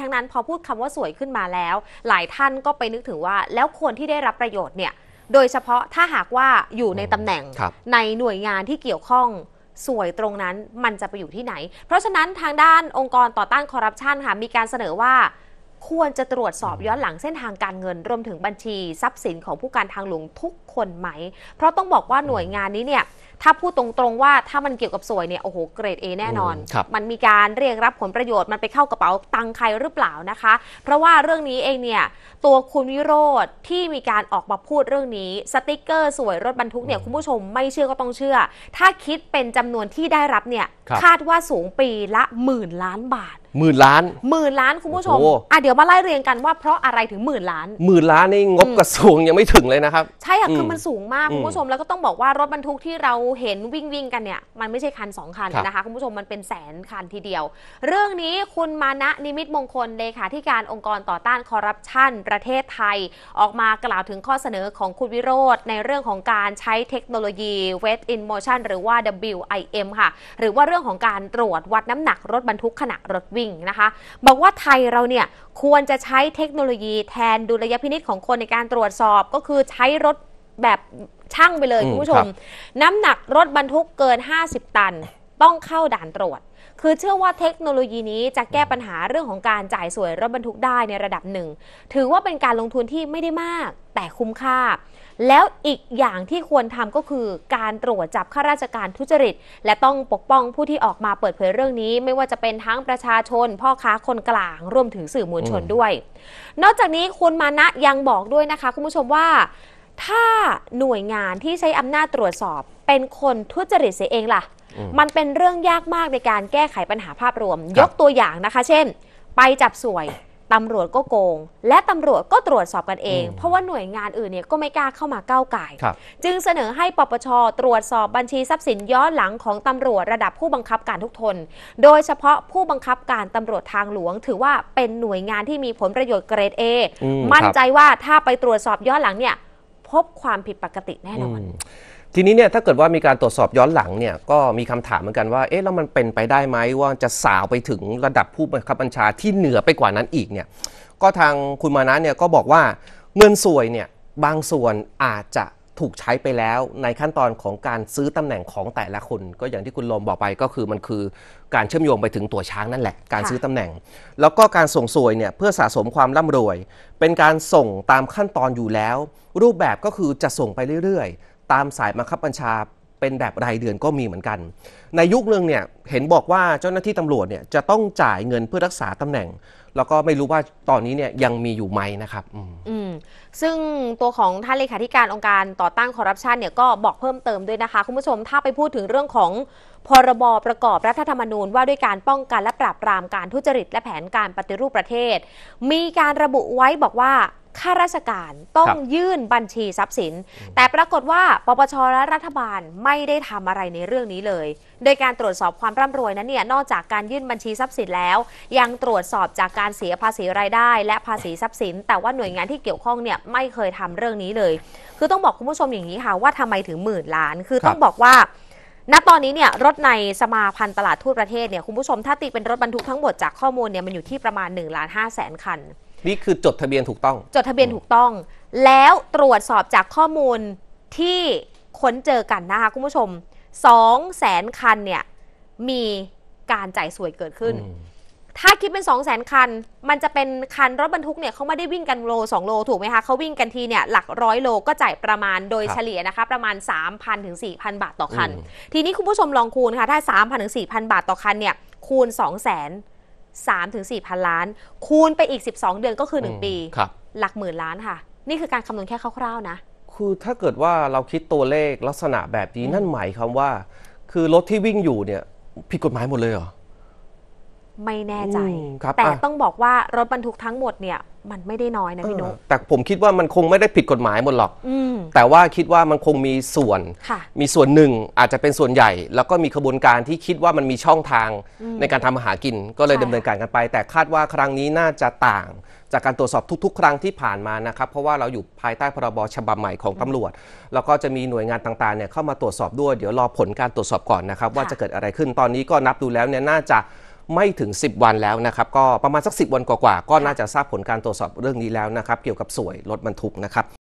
ทั้งนั้นพอพูดคำว่าสวยขึ้นมาแล้ว หลายท่านก็ไปนึกถึงว่า แล้วคนที่ได้รับประโยชน์เนี่ย โดยเฉพาะถ้าหากว่าอยู่ในตำแหน่ง ในหน่วยงานที่เกี่ยวข้องสวยตรงนั้นมันจะไปอยู่ที่ไหน เพราะฉะนั้นทางด้านองค์กรต่อต้านคอร์รัปชันค่ะมีการเสนอว่าควรจะตรวจสอบย้อนหลังเส้นทางการเงิน รวมถึงบัญชีทรัพย์สินของผู้การทางหลวงทุกคนไหม เพราะต้องบอกว่าหน่วยงานนี้เนี่ยถ้าพูดตรงๆว่าถ้ามันเกี่ยวกับสวยเนี่ยโอ้โหเกรด A แน่นอน มันมีการเรียกรับผลประโยชน์มันไปเข้ากระเป๋าตังใครหรือเปล่านะคะ เพราะว่าเรื่องนี้เองเนี่ย ตัวคุณวิโรธที่มีการออกมาพูดเรื่องนี้สติกเกอร์สวยรถบรรทุกเนี่ยคุณผู้ชมไม่เชื่อก็ต้องเชื่อ ถ้าคิดเป็นจำนวนที่ได้รับเนี่ยคาดว่าสูงปีละหมื่นล้านบาทหมื่นล้านหมื่นล้าน คุณผู้ชม อ่ะเดี๋ยวมาไล่เรียงกันว่าเพราะอะไรถึงหมื่นล้านหมื่นล้านนี่งบกระทรวงยังไม่ถึงเลยนะครับ ใช่ค่ะคือมันสูงมากคุณผู้ชมแล้วก็ต้องบอกว่ารถบรรทุกที่เราเห็นวิ่งวิ่งกันเนี่ย มันไม่ใช่คันสองคันนะคะคุณผู้ชมมันเป็นแสนคันทีเดียว เรื่องนี้คุณมานะนิมิตมงคลเลขาธิการองค์กรต่อต้านคอร์รัปชันประเทศไทย ออกมากล่าวถึงข้อเสนอของคุณวิโรธในเรื่องของการใช้เทคโนโลยี w e ท in motion หรือว่า WIM ค่ะ หรือว่าเรื่องของการตรวจวัดน้ำหนักรถบรรทุกขณะรถวิ่งงนะคะบอกว่าไทยเราเนี่ย ควรจะใช้เทคโนโลยีแทนดุลยพินิษของคนในการตรวจสอบ ก็คือใช้รถแบบช่างไปเลยคุณผู้ชม น้ำหนักรถบรรทุกเกิน 50 ตันต้องเข้าด่านตรวจ คือเชื่อว่าเทคโนโลยีนี้จะแก้ปัญหาเรื่องของการจ่ายสวยรถบรรทุกได้ในระดับหนึ่ง ถือว่าเป็นการลงทุนที่ไม่ได้มากแต่คุ้มค่า แล้วอีกอย่างที่ควรทำก็คือการตรวจจับข้าราชการทุจริต และต้องปกป้องผู้ที่ออกมาเปิดเผยเรื่องนี้ ไม่ว่าจะเป็นทั้งประชาชนพ่อค้าคนกลาง รวมถึงสื่อมวลชนด้วย นอกจากนี้คุณมานะยังบอกด้วยนะคะคุณผู้ชมว่า ถ้าหน่วยงานที่ใช้อำนาจตรวจสอบเป็นคนทุจริตเสียเองล่ะมันเป็นเรื่องยากมากในการแก้ไขปัญหาภาพรวม ยกตัวอย่างนะคะ เช่น ไปจับสวยตำรวจก็โกง และตำรวจก็ตรวจสอบกันเอง เพราะว่าหน่วยงานอื่นเนี่ยก็ไม่กล้าเข้ามาก้าวไก่จึงเสนอให้ปปชตรวจสอบบัญชีทรัพย์สินย้อนหลังของตำรวจระดับผู้บังคับการทุกทนโดยเฉพาะผู้บังคับการตำรวจทางหลวง ถือว่าเป็นหน่วยงานที่มีผลประโยชน์เกรดเอมั่นใจว่าถ้าไปตรวจสอบย้อนหลังเนี่ยพบความผิดปกติแน่นอนทีนี้เนี่ยถ้าเกิดว่ามีการตรวจสอบย้อนหลังเนี่ยก็มีคำถามเหมือนกันว่า เอ๊ะแล้วมันเป็นไปได้ไหมว่าจะสาวไปถึงระดับผู้บังคับบัญชาที่เหนือไปกว่านั้นอีกเนี่ยก็ทางคุณมานะเนี่ยก็บอกว่าเงินส่วยเนี่ยบางส่วนอาจจะถูกใช้ไปแล้วในขั้นตอนของการซื้อตำแหน่งของแต่ละคน ก็อย่างที่คุณลมบอกไปก็คือมันคือการเชื่อมโยงไปถึงตัวช้างนั่นแหละ การซื้อตำแหน่ง แล้วก็การส่งสวยเนี่ยเพื่อสะสมความร่ำรวย เป็นการส่งตามขั้นตอนอยู่แล้ว รูปแบบก็คือจะส่งไปเรื่อยตามสายบังคับบัญชาเป็นแบบรายเดือนก็มีเหมือนกัน ในยุคนึงเนี่ยเห็นบอกว่าเจ้าหน้าที่ตำรวจเนี่ยจะต้องจ่ายเงินเพื่อรักษาตำแหน่ง แล้วก็ไม่รู้ว่าตอนนี้เนี่ยยังมีอยู่ไหมนะครับอืมซึ่งตัวของท่านเลขาธิการองค์การต่อต้านคอร์รัปชันเนี่ยก็บอกเพิ่มเติมด้วยนะคะ คุณผู้ชมถ้าไปพูดถึงเรื่องของ พรบรประกอบรัฐธรรมนูญ ว่าด้วยการป้องกันและปราบปรามการทุจริตและแผนการปฏิรูปประเทศ มีการระบุไว้บอกว่าข้าราชการต้องยื่นบัญชีทรัพย์สิน แต่ปรากฏว่าปปชและรัฐบาลไม่ได้ทำอะไรในเรื่องนี้เลย โดยการตรวจสอบความร่ำรวยนั้นเนี่ยนอกจากการยื่นบัญชีทรัพย์สินแล้ว ยังตรวจสอบจากการเสียภาษีรายได้ และภาษีทรัพย์สิน แต่ว่าหน่วยงานที่เกี่ยวข้องเนี่ยไม่เคยทำเรื่องนี้เลย คือต้องบอกคุณผู้ชมอย่างนี้ค่ะว่าทำไมถึงหมื่นล้านคือต้องบอกว่าณตอนนี้เนี่ยรถในสมาพันธ์ตลาดทั่วประเทศเนี่ยคุณผู้ชมถ้าตีเป็นรถบรรทุกทั้งหมดจากข้อมูลเนี่ยมันอยู่ที่ประมาณ1ล้านห้าแสนคันนี่คือจดทะเบียนถูกต้อง จดทะเบียนถูกต้อง แล้วตรวจสอบจากข้อมูลที่ค้นเจอกันนะคะคุณผู้ชม2องแสนคันเนี่ยมีการจ่ายสวยเกิดขึ้น ถ้าคิดเป็น2องแสนคันมันจะเป็นคันรถบรรทุกเนี่ยเขาไม่ได้วิ่งกันโล 2 โลถูกไหมคะเขาวิ่งกันทีเนี่ยหลักร้อยโลก็จ่ายประมาณโดยเฉลี่ยนะคะประมาณ3 0 0นถึง4 0 0นบาทต่อคันทีนี้คุณผู้ชมลองคูณค่ะถ้า3 0 0นถึง4 0 0นบาทต่อคันเนี่ยคูณ 2 0 0แสน3ถึง4พันล้าน คูณไปอีก 12 เดือนก็คือ 1 ปีครับหลักหมื่นล้านค่ะ นี่คือการคำนวณแค่คร่าวๆนะคือถ้าเกิดว่าเราคิดตัวเลขลักษณะแบบนี้นั่นหมายความว่า คือรถที่วิ่งอยู่เนี่ย ผิดกฎหมายหมดเลยเหรอไม่แน่ใจครับแต่ต้องบอกว่ารถบรรทุกทั้งหมดเนี่ย มันไม่ได้น้อยนะพี่นุ๊กแต่ผมคิดว่ามันคงไม่ได้ผิดกฎหมายหมดหรอกแต่ว่าคิดว่ามันคงมีส่วน มีส่วนหนึ่งอาจจะเป็นส่วนใหญ่ แล้วก็มีขบวนการที่คิดว่ามันมีช่องทาง ในการทำอาหากินก็เลยดำเนินการกันไป แต่คาดว่าครั้งนี้น่าจะต่าง จากการตรวจสอบทุกๆ ครั้งที่ผ่านมานะครับ เพราะว่าเราอยู่ภายใต้พรบฉบับใหม่ของตำรวจ แล้วก็จะมีหน่วยงานต่างๆเนี่ยเข้ามาตรวจสอบด้วย เดี๋ยวรอผลการตรวจสอบก่อนนะครับว่าจะเกิดอะไรขึ้น ตอนนี้ก็นับดูแล้วเนี่ยน่าจะไม่ถึง 10 วันแล้วนะครับ ก็ประมาณสัก 10 วันกว่าๆก็น่าจะทราบผลการตรวจสอบเรื่องนี้แล้วนะครับ เกี่ยวกับสวย รถบรรทุกนะครับ